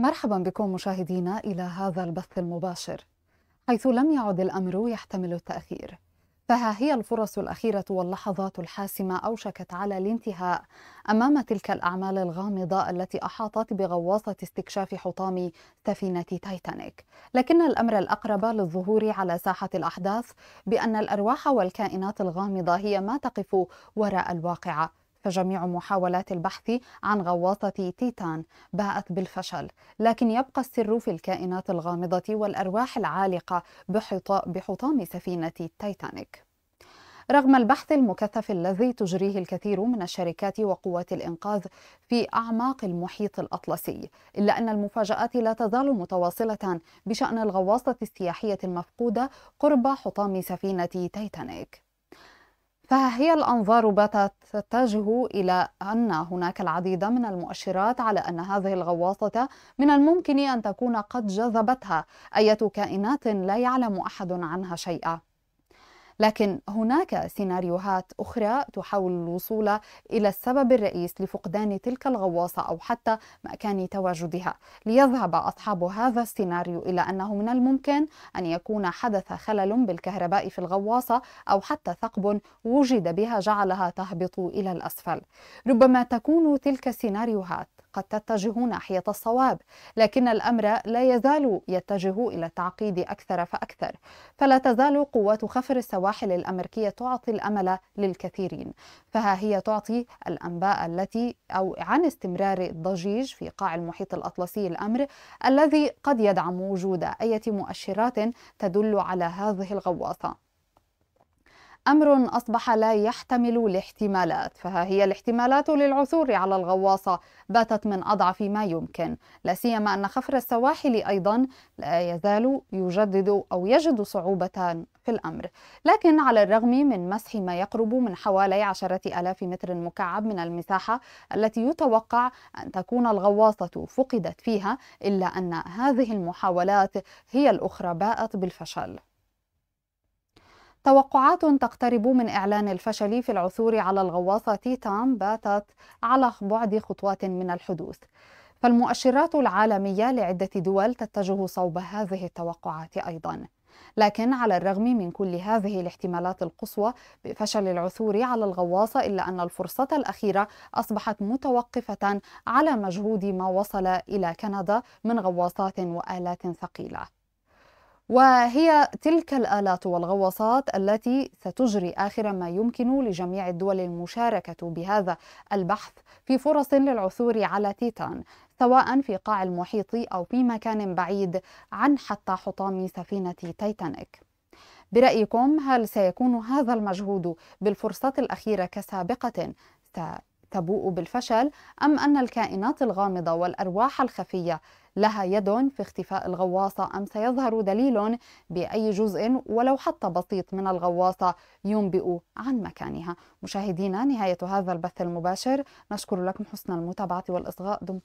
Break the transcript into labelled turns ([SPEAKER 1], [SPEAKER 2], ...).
[SPEAKER 1] مرحبا بكم مشاهدينا إلى هذا البث المباشر حيث لم يعد الأمر يحتمل التأخير فها هي الفرص الأخيرة واللحظات الحاسمة أوشكت على الانتهاء أمام تلك الأعمال الغامضة التي أحاطت بغواصة استكشاف حطام سفينة تايتانيك لكن الأمر الأقرب للظهور على ساحة الأحداث بأن الأرواح والكائنات الغامضة هي ما تقف وراء الواقعة فجميع محاولات البحث عن غواصة تيتان باءت بالفشل لكن يبقى السر في الكائنات الغامضة والأرواح العالقة بحطام سفينة تايتانيك رغم البحث المكثف الذي تجريه الكثير من الشركات وقوات الإنقاذ في أعماق المحيط الأطلسي إلا أن المفاجآت لا تزال متواصلة بشأن الغواصة السياحية المفقودة قرب حطام سفينة تايتانيك فهي الأنظار باتت تتجه إلى أن هناك العديد من المؤشرات على أن هذه الغواصة من الممكن أن تكون قد جذبتها أية كائنات لا يعلم أحد عنها شيئا لكن هناك سيناريوهات أخرى تحاول الوصول إلى السبب الرئيس لفقدان تلك الغواصة أو حتى مكان تواجدها ليذهب أصحاب هذا السيناريو إلى أنه من الممكن أن يكون حدث خلل بالكهرباء في الغواصة أو حتى ثقب وجد بها جعلها تهبط إلى الأسفل ربما تكون تلك السيناريوهات قد تتجه ناحية الصواب لكن الأمر لا يزال يتجه إلى التعقيد أكثر فأكثر فلا تزال قوات خفر السواحل الأمريكية تعطي الأمل للكثيرين فها هي تعطي الأنباء التي أو عن استمرار الضجيج في قاع المحيط الأطلسي الأمر الذي قد يدعم وجود أي مؤشرات تدل على هذه الغواصة أمر أصبح لا يحتمل الاحتمالات فها هي الاحتمالات للعثور على الغواصة باتت من أضعف ما يمكن لا سيما أن خفر السواحل أيضا لا يزال يجدد أو يجد صعوبة في الأمر لكن على الرغم من مسح ما يقرب من حوالي عشرة ألاف متر مكعب من المساحة التي يتوقع أن تكون الغواصة فقدت فيها إلا أن هذه المحاولات هي الأخرى باءت بالفشل توقعات تقترب من إعلان الفشل في العثور على الغواصة تيتان باتت على بعد خطوات من الحدوث فالمؤشرات العالمية لعدة دول تتجه صوب هذه التوقعات أيضاً لكن على الرغم من كل هذه الاحتمالات القصوى بفشل العثور على الغواصة إلا أن الفرصة الأخيرة أصبحت متوقفة على مجهود ما وصل إلى كندا من غواصات وآلات ثقيلة وهي تلك الآلات والغواصات التي ستجري آخر ما يمكن لجميع الدول المشاركة بهذا البحث في فرص للعثور على تيتان سواء في قاع المحيط أو في مكان بعيد عن حتى حطام سفينة تيتانيك برأيكم هل سيكون هذا المجهود بالفرصة الأخيرة كسابقة تبوء بالفشل أم أن الكائنات الغامضة والأرواح الخفية لها يد في اختفاء الغواصة أم سيظهر دليل بأي جزء ولو حتى بسيط من الغواصة ينبئ عن مكانها مشاهدينا نهاية هذا البث المباشر نشكر لكم حسن المتابعة والإصغاء دمتم